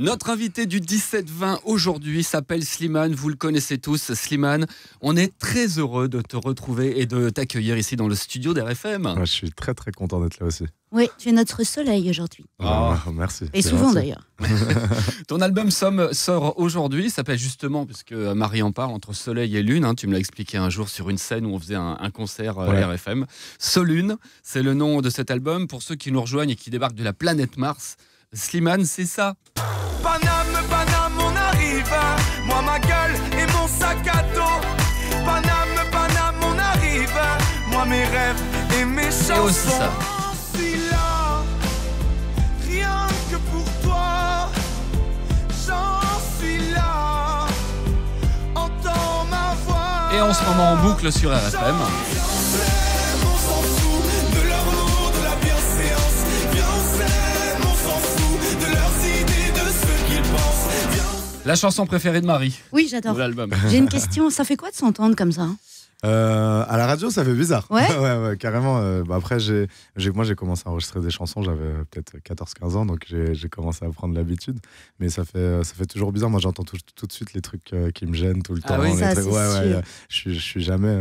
Notre invité du 17-20 aujourd'hui s'appelle Slimane, vous le connaissez tous. Slimane, on est très heureux de te retrouver et de t'accueillir ici dans le studio d'RFM. Ah, je suis très très content d'être là aussi. Oui, tu es notre soleil aujourd'hui. ah, ah. merci. Et souvent d'ailleurs. Ton album Somme sort aujourd'hui, s'appelle justement, puisque Marie en parle, Entre Soleil et Lune. Hein, tu me l'as expliqué un jour sur une scène où on faisait un, concert à euh, ouais. RFM. Solune, c'est le nom de cet album. Pour ceux qui nous rejoignent et qui débarquent de la planète Mars, Slimane, c'est ça. Paname, Paname, on arrive. Moi, ma gueule et mon sac à dos. Paname, Paname, on arrive. Moi, mes rêves et mes chansons. Et aussi ça. Et en ce moment en boucle sur RFM. La chanson préférée de Marie. Oui, j'adore. l'album. J'ai une question. Ça fait quoi de s'entendre comme ça hein euh, à la radio, ça fait bizarre. Ouais. ouais, carrément. Euh, bah, après, j'ai, moi, j'ai commencé à enregistrer des chansons. J'avais euh, peut-être 14-15 ans, donc j'ai commencé à prendre l'habitude. Mais ça fait, ça fait toujours bizarre. Moi, j'entends tout, de suite les trucs qui me gênent tout le ah temps. Oui, ça, ouais, Je, je suis jamais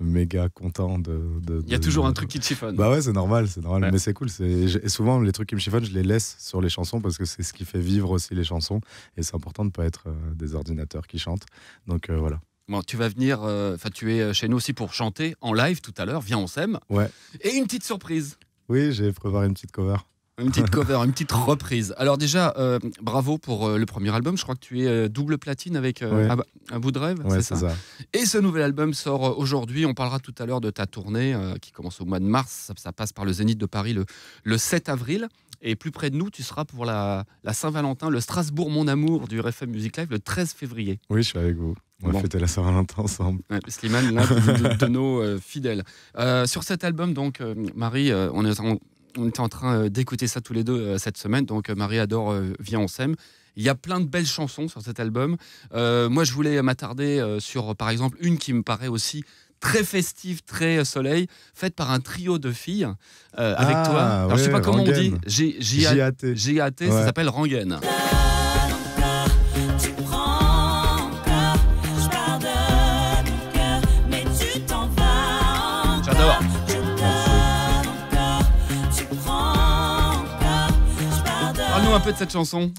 méga content de. Il y a toujours un truc qui te chiffonne. Bah ouais, c'est normal, c'est normal. Mais c'est cool. Et souvent, les trucs qui me chiffonnent, je les laisse sur les chansons parce que c'est ce qui fait vivre aussi les chansons. Et c'est important de ne pas être euh, des ordinateurs qui chantent. Donc euh, voilà. Moi, tu vas venir, euh, enfin, tu es chez nous aussi pour chanter en live tout à l'heure. Viens, on s'aime. Ouais. Et une petite surprise. Oui, j'ai préparé une petite cover. Une petite cover, une petite reprise. Alors déjà, euh, bravo pour euh, le premier album. Je crois que tu es euh, double platine avec Un bout de rêve. c'est ça. Et ce nouvel album sort aujourd'hui. On parlera tout à l'heure de ta tournée qui commence au mois de mars. Ça, passe par le Zénith de Paris le, le 7 avril. Et plus près de nous, tu seras pour la, la Saint-Valentin, le Strasbourg Mon Amour du RFM Music Live le 13 février. Oui, je suis avec vous. On va fêter la Saint-Valentin ensemble. Slimane, l'un de, nos fidèles. sur cet album, donc, Marie, on est en on était en train euh, d'écouter ça tous les deux euh, cette semaine. Donc, euh, Marie adore Viens, on s'aime. Il y a plein de belles chansons sur cet album. moi, je voulais m'attarder sur, par exemple, une qui me paraît aussi très festive, très soleil, faite par un trio de filles avec ah, toi. Alors, je sais pas comment on dit. J'ai hâté. ça s'appelle Rangen. un peu de cette chanson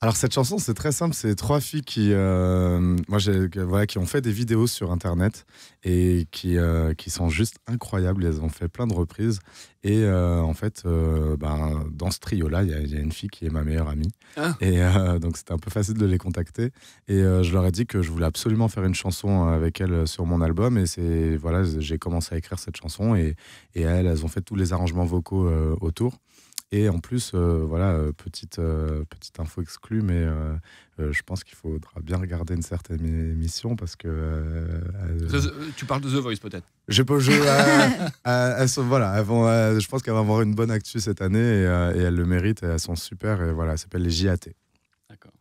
alors cette chanson, c'est très simple, c'est trois filles qui, euh, moi, qui ont fait des vidéos sur Internet et euh, qui, sont juste incroyables. Elles ont fait plein de reprises. Et euh, en fait, ben, dans ce trio-là, il y, a une fille qui est ma meilleure amie. Ah. Et donc c'était un peu facile de les contacter. Et je leur ai dit que je voulais absolument faire une chanson avec elle sur mon album. Et c'est voilà, j'ai commencé à écrire cette chanson. Et, elles ont fait tous les arrangements vocaux autour. Et en plus, euh, voilà, euh, petite, euh, petite info exclue, mais je pense qu'il faudra bien regarder une certaine émission parce que. tu parles de The Voice peut-être Je peux. voilà, je pense qu'elle va avoir une bonne actu cette année et, elle le mérite elles sont super. Et voilà, s'appelle les JAT. D'accord.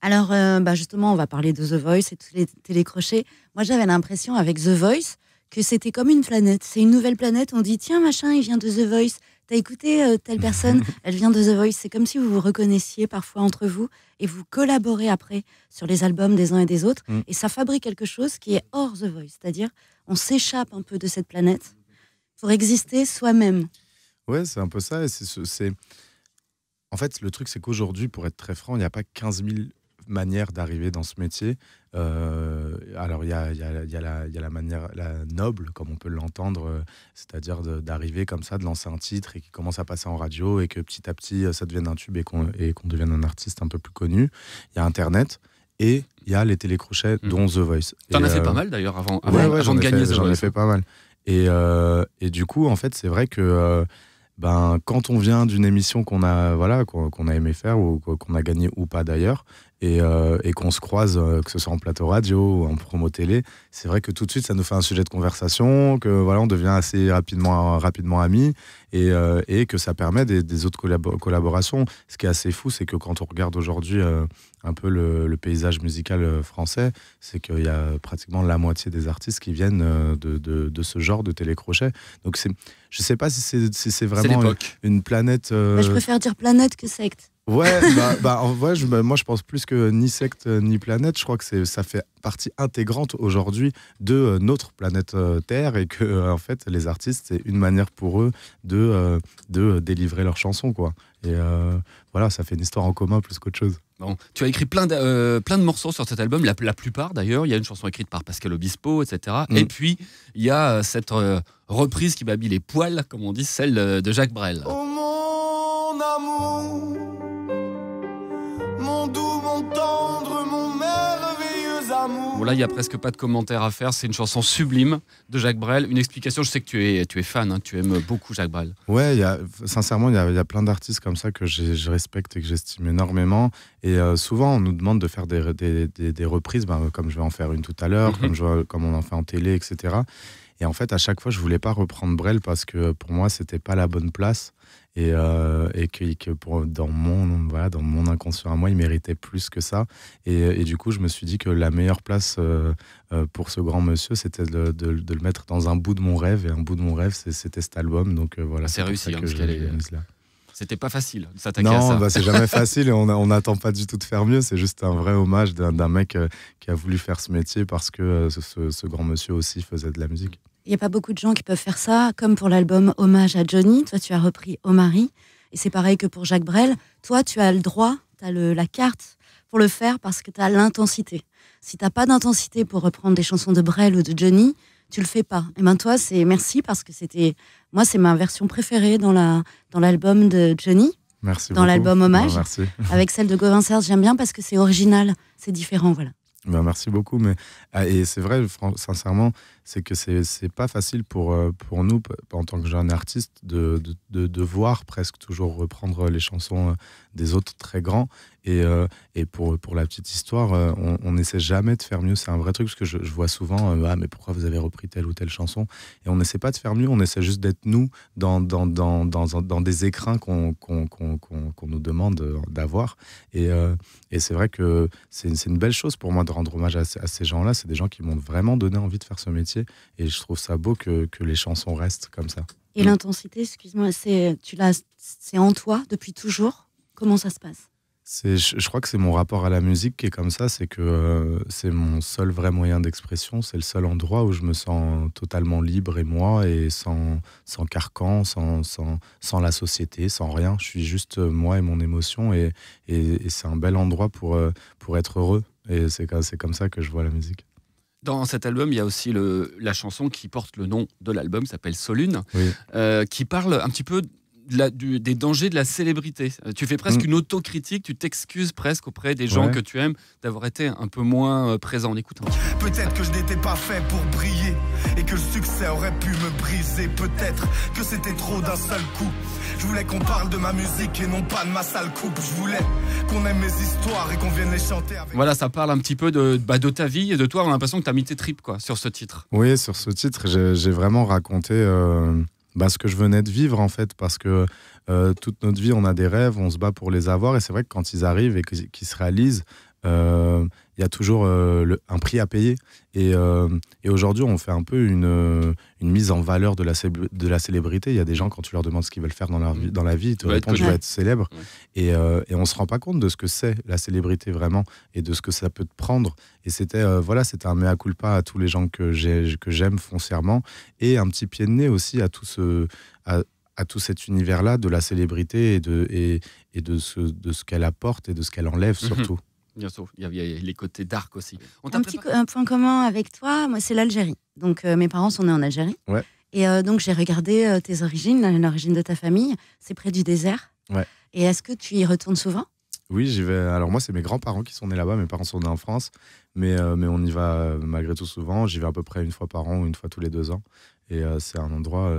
Alors, bah, justement, on va parler de The Voice et tous les télécrochés. Moi, j'avais l'impression avec The Voice que c'était comme une planète. C'est une nouvelle planète. On dit, tiens, machin, il vient de The Voice. T'as écouté euh, telle personne, elle vient de The Voice. C'est comme si vous vous reconnaissiez parfois entre vous et vous collaborez après sur les albums des uns et des autres. Mm. Et ça fabrique quelque chose qui est hors The Voice, c'est-à-dire on s'échappe un peu de cette planète pour exister soi-même. Ouais, c'est un peu ça. c'est, en fait, le truc, c'est qu'aujourd'hui, pour être très franc, il n'y a pas 15 000 Manière d'arriver dans ce métier. alors, il y, a, la manière noble, comme on peut l'entendre, euh, c'est-à-dire d'arriver comme ça, de lancer un titre et qui commence à passer en radio et que petit à petit, ça devienne un tube et qu'on devienne un artiste un peu plus connu. Il y a Internet et il y a les télécrochets, mhm. dont The Voice. T'en as fait euh, pas mal d'ailleurs avant, de gagner J'en ai fait pas mal. Euh, et, du coup, en fait, c'est vrai que ben, quand on vient d'une émission qu'on a, voilà, a aimé faire ou qu'on a gagné ou pas d'ailleurs, et, euh, et qu'on se croise, euh, que ce soit en plateau radio ou en promo télé, c'est vrai que tout de suite, ça nous fait un sujet de conversation, que voilà, on devient assez rapidement, rapidement amis. Euh, et, que ça permet des, autres collaborations. Ce qui est assez fou, c'est que quand on regarde aujourd'hui euh, un peu le, paysage musical euh, français, c'est qu'il y a pratiquement la moitié des artistes qui viennent de, de, ce genre de télécrochet. Donc je ne sais pas si c'est vraiment une, planète... je préfère dire planète que secte. Ouais, bah, bah moi je pense plus que ni secte ni planète. Je crois que ça fait partie intégrante aujourd'hui de notre planète Terre et que en fait les artistes c'est une manière pour eux de de, euh, euh, délivrer leurs chansons. Quoi. Et euh, voilà, ça fait une histoire en commun plus qu'autre chose. Bon. Tu as écrit plein de, plein de morceaux sur cet album, la, plupart d'ailleurs. Il y a une chanson écrite par Pascal Obispo, etc. Mm. Et puis, il y a cette reprise qui m'a mis les poils, comme on dit, celle de Jacques Brel. Oh mon amour Bon, là, il n'y a presque pas de commentaires à faire. C'est une chanson sublime de Jacques Brel. Une explication, je sais que tu es, tu es fan, hein, tu aimes beaucoup Jacques Brel. Oui, sincèrement, il y, a, plein d'artistes comme ça que je respecte et que j'estime énormément. Et euh, souvent, on nous demande de faire des, reprises, ben, comme je vais en faire une tout à l'heure, comme, mhm. on en fait en télé, etc. Et en fait, à chaque fois, je voulais pas reprendre Brel parce que pour moi, c'était pas la bonne place et, euh, que, pour, dans, mon, voilà, dans mon inconscient à moi, il méritait plus que ça. Et, du coup, je me suis dit que la meilleure place euh, euh, pour ce grand monsieur, c'était de, le mettre dans un bout de mon rêve. Et un bout de mon rêve, c'était cet album. Donc voilà. C'est réussi, hein, C'était pas facile de s'attaquer à ça. Non, bah, c'est jamais facile et on n'attend pas du tout de faire mieux. C'est juste un vrai hommage d'un mec qui a voulu faire ce métier parce que ce, grand monsieur aussi faisait de la musique. Il n'y a pas beaucoup de gens qui peuvent faire ça, comme pour l'album Hommage à Johnny. Toi, tu as repris Au Et c'est pareil que pour Jacques Brel. Toi, tu as le droit, tu as la carte pour le faire parce que tu as l'intensité. Si tu pas d'intensité pour reprendre des chansons de Brel ou de Johnny, tu le fais pas. Et eh bien toi, c'est merci parce que c'était moi, c'est ma version préférée dans l'album de Johnny. Merci dans l'album Hommage. Avec celle de Gauvin j'aime bien parce que c'est original, c'est différent, voilà. Ben, merci beaucoup. Mais, ah, et c'est vrai, sincèrement, c'est que c'est pas facile pour, euh, pour nous, en tant que jeune artiste, de, de, de, presque toujours reprendre les chansons euh, des autres très grands. Et, euh, pour, la petite histoire, euh, on n'essaie jamais de faire mieux. C'est un vrai truc, parce que je, vois souvent, euh, ah, mais pourquoi vous avez repris telle ou telle chanson Et on n'essaie pas de faire mieux, on essaie juste d'être nous dans, des écrins qu'on nous demande d'avoir. Et, c'est vrai que c'est une belle chose pour moi de rendre hommage à, ces gens-là. C'est des gens qui m'ont vraiment donné envie de faire ce métier. Et je trouve ça beau que, les chansons restent comme ça. Et l'intensité, excuse-moi, c'est en toi depuis toujours. Comment ça se passe je, crois que c'est mon rapport à la musique qui est comme ça, c'est que euh, c'est mon seul vrai moyen d'expression, c'est le seul endroit où je me sens totalement libre et moi, et sans, sans carcan, sans, sans, la société, sans rien. Je suis juste euh, moi et mon émotion, et, et, c'est un bel endroit pour, euh, pour être heureux. Et c'est, c'est comme ça que je vois la musique. Dans cet album, il y a aussi le, la chanson qui porte le nom de l'album, qui s'appelle Solune, qui parle un petit peu des dangers de la célébrité. Euh, tu fais presque mm. une autocritique, tu t'excuses presque auprès des gens que tu aimes d'avoir été un peu moins euh, présent. en écoutant Peut-être que je n'étais pas fait pour briller et que le succès aurait pu me briser. Peut-être que c'était trop d'un seul coup. Je voulais qu'on parle de ma musique et non pas de ma sale coupe. Je voulais qu'on aime mes histoires et qu'on vienne les chanter avec. Voilà, ça parle un petit peu de, bah, de ta vie et de toi. On a l'impression que tu as mis tes tripes quoi, sur ce titre. Oui, sur ce titre, j'ai vraiment raconté. Euh, bah, ce que je venais de vivre en fait, parce que euh, toute notre vie, on a des rêves, on se bat pour les avoir, et c'est vrai que quand ils arrivent et qu'ils se réalisent, euh, il y a toujours euh, un prix à payer. Et, euh, et aujourd'hui, on fait un peu une, une mise en valeur de la, de la célébrité. Il y a des gens, quand tu leur demandes ce qu'ils veulent faire dans, leur vie, dans la vie, ils te répondent Je veux être célèbre. Et, et, on ne se rend pas compte de ce que c'est la célébrité vraiment et de ce que ça peut te prendre. Et c'était voilà, un mea culpa à tous les gens que j'aime foncièrement et un petit pied de nez aussi à tout, ce, à, tout cet univers-là de la célébrité et de, et, et de ce, de ce qu'elle apporte et de ce qu'elle enlève mmh surtout. Bien sûr, il y, a, les côtés dark aussi. On un, petit, point commun avec toi, moi c'est l'Algérie. Donc euh, mes parents sont nés en Algérie. Et euh, donc j'ai regardé euh, tes origines, l'origine de ta famille. C'est près du désert. Et est-ce que tu y retournes souvent Oui, j'y vais. Alors moi c'est mes grands-parents qui sont nés là-bas. Mes parents sont nés en France. Mais, mais on y va malgré tout souvent. J'y vais à peu près une fois par an ou une fois tous les deux ans. Et c'est un endroit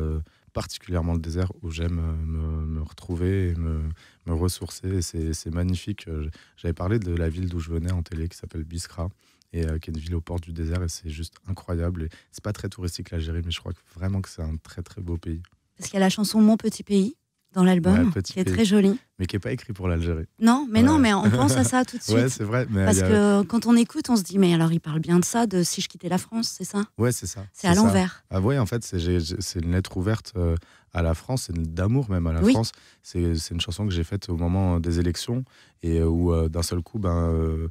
particulièrement le désert où j'aime euh, me, retrouver et me, ressourcer. C'est magnifique. Euh, j'avais parlé de la ville d'où je venais en télé qui s'appelle Biskra et euh, qui est une ville aux portes du désert et c'est juste incroyable. C'est pas très touristique l'Algérie, mais je crois vraiment que c'est un très très beau pays. Parce qu'il y a la chanson Mon petit pays dans l'album, qui est très joli. Mais qui n'est pas écrit pour l'Algérie. Non, mais non, mais on pense à ça tout de suite. ouais, c'est vrai. Parce que quand on écoute, on se dit, mais alors il parle bien de ça, de si je quittais la France, c'est ça Ouais, c'est ça. C'est à l'envers. Ah oui, en fait, c'est une lettre ouverte euh, à la France, c'est d'amour même à la France. C'est une chanson que j'ai faite au moment euh, des élections et euh, où d'un seul coup, ben.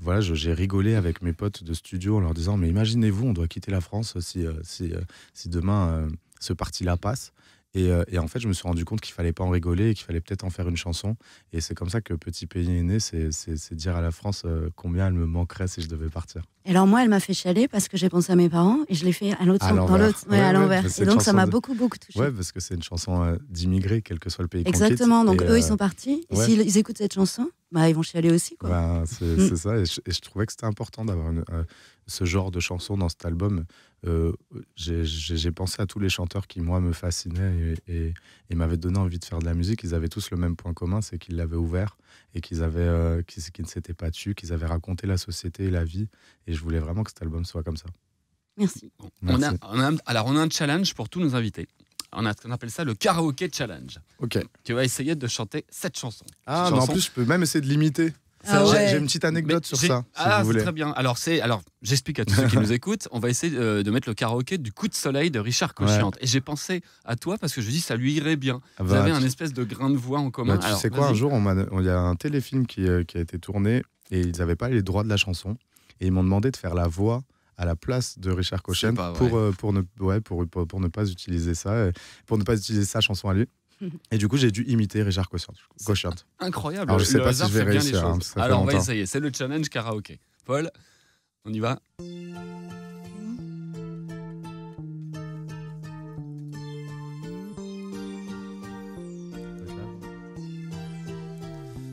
voilà, j'ai rigolé avec mes potes de studio en leur disant mais imaginez-vous, on doit quitter la France si, si, si demain ce parti-là passe. Euh, et, en fait, je me suis rendu compte qu'il fallait pas en rigoler et qu'il fallait peut-être en faire une chanson. Et c'est comme ça que Petit Pays est né. C'est dire à la France euh, combien elle me manquerait si je devais partir. Et alors moi, elle m'a fait chialer parce que j'ai pensé à mes parents et je l'ai fait à l'autre sens, dans l'autre, à l'envers. et donc ça m'a beaucoup beaucoup touché. Ouais, parce que c'est une chanson euh, d'immigrés, quel que soit le pays. Exactement. Donc eux, ils sont partis. Et S'ils écoutent cette chanson, bah, ils vont chialer aussi. Quoi. Bah, mm. c'est, ça, et je, trouvais que c'était important d'avoir euh, ce genre de chanson dans cet album. Euh, j'ai, pensé à tous les chanteurs qui, moi, me fascinaient et, m'avaient donné envie de faire de la musique. Ils avaient tous le même point commun, c'est qu'ils l'avaient ouvert et qu'ils, avaient, euh, ne s'étaient pas tués, qu'ils avaient raconté la société et la vie. Et je voulais vraiment que cet album soit comme ça. Merci. alors, on a un challenge pour tous nos invités on, appelle ça le karaoke challenge. Ok. Tu vas essayer de chanter cette chanson. Ah, mais en plus, je peux même essayer de l'imiter. Ah j'ai une petite anecdote sur ça. ah, c'est très bien. Alors, c'est, alors j'explique à tous ceux qui nous écoutent. On va essayer euh, de, mettre le karaoké du coup de soleil de Richard Cochante Et j'ai pensé à toi parce que je dis ça lui irait bien. Ah vous bah, avez un espèce de grain de voix en commun. Bah, tu sais quoi, un jour, il y a un téléfilm qui, euh, qui a été tourné et ils n'avaient pas les droits de la chanson. Et ils m'ont demandé de faire la voix à la place de Richard Cochen pour, euh, pour, ne, ouais, pour, pour, ne pas utiliser ça, euh, pour ne pas utiliser sa chanson à lui. Et du coup, j'ai dû imiter Richard Cochant. Incroyable. Alors, je sais pas si je vais réussir. Hein, Alors, on va essayer. C'est le challenge karaoké. Paul, on y va.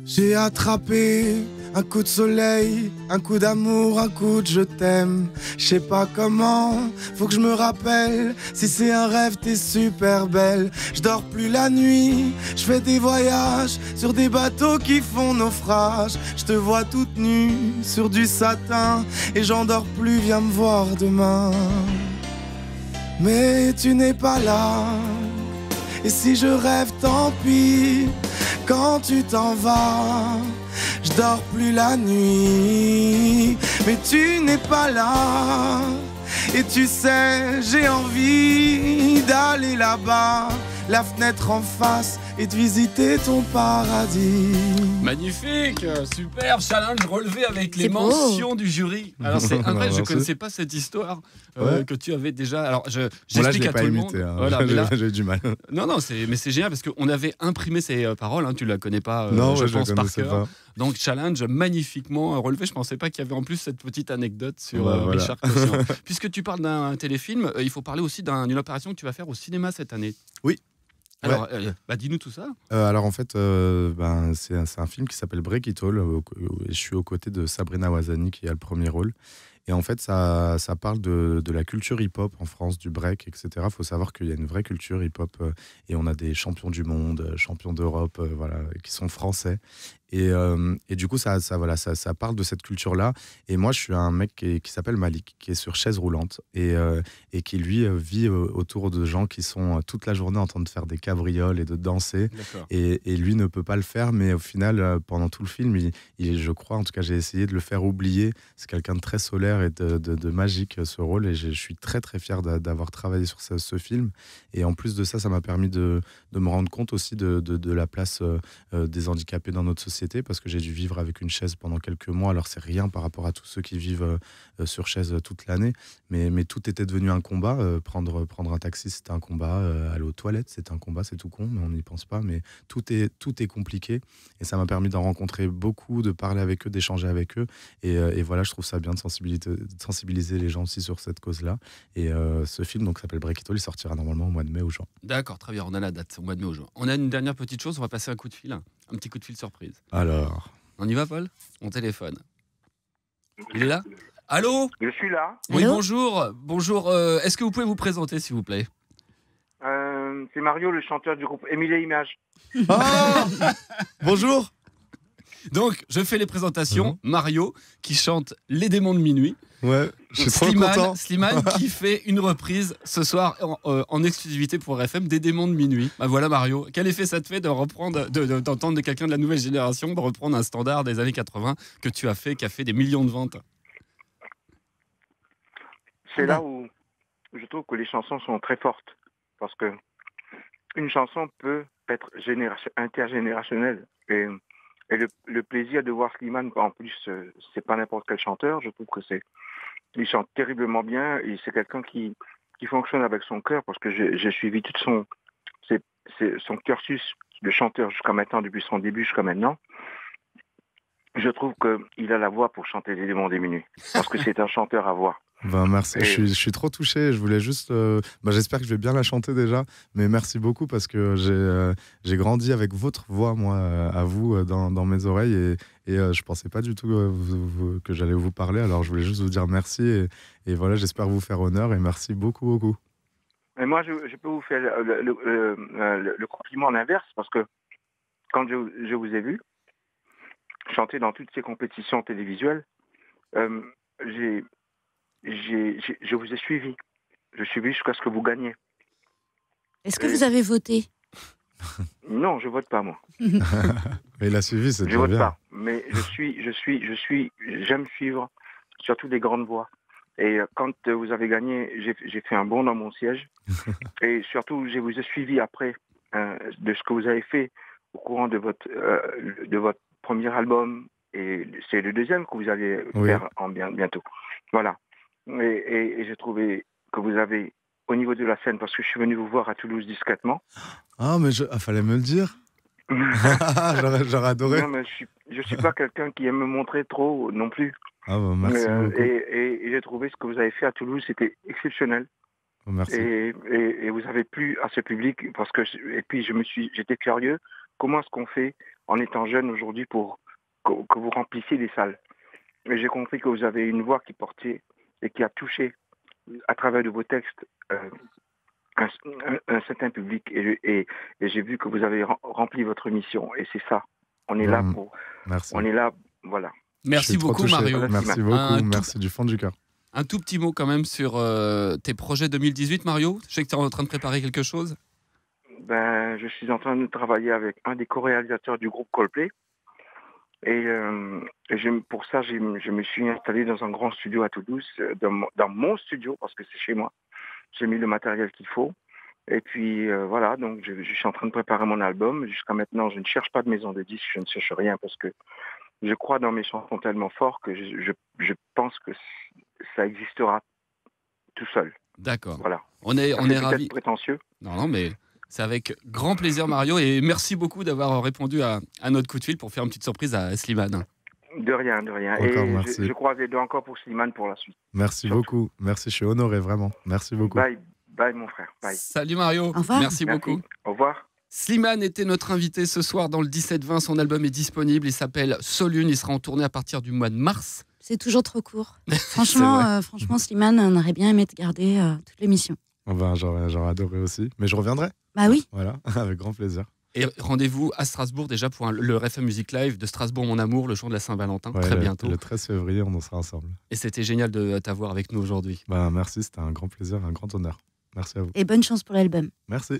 J'ai attrapé un coup de soleil, un coup d'amour, un coup de je t'aime. Je sais pas comment, faut que je me rappelle. Si c'est un rêve, t'es super belle. Je dors plus la nuit, je fais des voyages sur des bateaux qui font naufrage. Je te vois toute nue sur du satin et j'en dors plus, viens me voir demain. Mais tu n'es pas là. Et si je rêve, tant pis. Quand tu t'en vas, je dors plus la nuit, mais tu n'es pas là. Et tu sais, j'ai envie d'aller là-bas, la fenêtre en face et de visiter ton paradis. Magnifique, superbe challenge relevé avec les mentions du jury. Alors c'est vrai, je ne connaissais pas cette histoire euh, que tu avais déjà. Alors je j'explique à pas tout le monde. Hein. j'ai du mal. Non non, mais c'est génial parce qu'on avait imprimé ces euh, paroles. Tu hein. tu la connais pas, euh, non, je pense par cœur. Donc challenge magnifiquement relevé. Je pensais pas qu'il y avait en plus cette petite anecdote sur bah, Puisque tu parles d'un téléfilm, il faut parler aussi d'une opération que tu vas faire au cinéma cette année. Oui, alors, euh, bah, dis-nous tout ça. Euh, alors, en fait, euh, ben, c'est, un, film qui s'appelle Break It All. Je suis aux côtés de Sabrina Wazani, qui a le premier rôle. Et en fait, ça, parle de, la culture hip-hop en France, du break, etc. Il faut savoir qu'il y a une vraie culture hip-hop et on a des champions du monde, champions d'Europe, voilà, qui sont français. Et, euh, et, du coup, ça, ça, voilà, ça, ça parle de cette culture-là. Et moi, je suis un mec qui, s'appelle Malik, qui est sur chaise roulante et, euh, et, qui, lui, euh, vit autour de gens qui sont toute la journée en train de faire des cabrioles et de danser. Et, et, lui ne peut pas le faire, mais au final, pendant tout le film, il, je crois, en tout cas, j'ai essayé de le faire oublier. C'est quelqu'un de très solaire et de, de, magique, ce rôle. Et je suis très, très fier d'avoir travaillé sur ce, film. Et en plus de ça, ça m'a permis de, de, me rendre compte aussi de, la place des handicapés dans notre société parce que j'ai dû vivre avec une chaise pendant quelques mois. Alors c'est rien par rapport à tous ceux qui vivent euh, euh, sur chaise euh, toute l'année, mais, tout était devenu un combat. prendre, prendre un taxi, c'était un combat. aller aux toilettes, c'était un combat, c'est tout con, mais on n'y pense pas. Mais tout est, tout est compliqué et ça m'a permis d'en rencontrer beaucoup, de parler avec eux, d'échanger avec eux. Et, voilà, je trouve ça bien de sensibiliser, les gens aussi sur cette cause-là. Et ce film, donc s'appelle Break It All, il sortira normalement au mois de mai ou juin. D'accord, très bien, on a la date, au mois de mai ou juin. On a une dernière petite chose, on va passer un coup de fil un petit coup de fil surprise. Alors. On y va, Paul On téléphone. Il est là Allô Je suis là. Oui, bonjour. Bonjour. Euh, est-ce que vous pouvez vous présenter, s'il vous plaît euh, C'est Mario, le chanteur du groupe Émile Images. Oh ah Bonjour donc, je fais les présentations. Mhm. Mario qui chante Les démons de minuit. Ouais, je content. Slimane qui fait une reprise ce soir en, euh, exclusivité pour RFM, « des démons de minuit. Bah voilà Mario, quel effet ça te fait de reprendre, d'entendre de, quelqu'un de la nouvelle génération reprendre un standard des années 80 que tu as fait, qui a fait des millions de ventes C'est là où je trouve que les chansons sont très fortes parce que une chanson peut être intergénérationnelle et et le, plaisir de voir Slimane, en plus, euh, c'est pas n'importe quel chanteur. Je trouve que c'est, il chante terriblement bien et c'est quelqu'un qui, qui fonctionne avec son cœur parce que j'ai suivi tout son, ses, son cursus de chanteur jusqu'à maintenant, depuis son début jusqu'à maintenant. Je trouve qu'il a la voix pour chanter les démons des parce que c'est un chanteur à voix. Ben, merci, je suis, trop touché. Je voulais juste. Euh, ben, J'espère que je vais bien la chanter déjà, mais merci beaucoup parce que j'ai euh, j'ai grandi avec votre voix, moi, euh, à vous, dans, dans, mes oreilles et, et je pensais pas du tout que j'allais vous parler. Alors je voulais juste vous dire merci et, voilà, j'espère vous faire honneur et merci beaucoup, beaucoup. Mais moi, je, peux vous faire le, compliment en inverse parce que quand je, je, vous ai vu chanter dans toutes ces compétitions télévisuelles, j'ai je vous ai suivi. Je suis jusqu'à ce que vous gagniez. Est-ce que vous avez voté Non, je vote pas moi. mais il a suivi, c'est Je vote pas, mais je suis, je suis, je suis, j'aime suivre surtout des grandes voix. Et euh, quand euh, vous avez gagné, j'ai fait un bond dans mon siège. Et surtout, je vous ai suivi après hein, de ce que vous avez fait au courant de votre, euh, de votre premier album. Et c'est le deuxième que vous allez faire en bien, bientôt. Voilà et, j'ai trouvé que vous avez au niveau de la scène, parce que je suis venu vous voir à Toulouse discrètement. Ah, mais je... Ah, fallait me le dire. J'aurais adoré. je suis, suis pas quelqu'un qui aime me montrer trop non plus. Ah bah, euh, merci Et, j'ai trouvé ce que vous avez fait à Toulouse, c'était exceptionnel. Oh, merci. Et, vous avez plu à ce public parce que et puis je me suis, j'étais curieux. Comment est-ce qu'on fait en étant jeune aujourd'hui pour que, vous remplissiez les salles Mais j'ai compris que vous avez une voix qui portait et qui a touché à travers de vos textes euh, un, certain public. Et, j'ai vu que vous avez rempli votre mission. Et c'est ça. On est là mm. pour. Merci. On est là. Voilà. Merci beaucoup, Mario. Merci beaucoup. merci du fond du cœur. Un tout petit mot quand même sur euh, tes projets 2018, Mario. Je sais que tu es en train de préparer quelque chose. Ben, je suis en train de travailler avec un des co-réalisateurs du groupe Coldplay. Et euh, pour ça, je, je, me suis installé dans un grand studio à Toulouse, euh, dans, dans mon studio, parce que c'est chez moi. J'ai mis le matériel qu'il faut. Et puis euh, voilà, donc je, suis en train de préparer mon album. Jusqu'à maintenant, je ne cherche pas de maison de disques, je ne cherche rien parce que je crois dans mes chansons tellement fort que je, pense que ça existera tout seul. D'accord. Voilà. On est, on est prétentieux. Non, non, mais c'est avec grand plaisir, Mario, et merci beaucoup d'avoir répondu à, notre coup de fil pour faire une petite surprise à Slimane. De rien, de rien. et Je, je, croise les deux encore pour Slimane pour la suite. Merci beaucoup. Merci, je suis honoré, vraiment. Merci beaucoup. Bye, bye mon frère. Bye. Salut, Mario. Au revoir. Merci, beaucoup. Au revoir. Slimane était notre invité ce soir dans le 17-20. Son album est disponible. Il s'appelle Solune. Il sera en tournée à partir du mois de mars. C'est toujours trop court. Franchement, euh, franchement Slimane, on aurait bien aimé te garder euh, toute l'émission. Ah ben, j'aurais adoré aussi. Mais je reviendrai. Bah oui. Voilà, avec grand plaisir. Et rendez-vous à Strasbourg déjà pour le RFM Music Live de Strasbourg Mon Amour, le jour de la Saint-Valentin, très bientôt. Le 13 février, on en sera ensemble. Et c'était génial de t'avoir avec nous aujourd'hui. bah merci, c'était un grand plaisir, un grand honneur. Merci à vous. Et bonne chance pour l'album. Merci.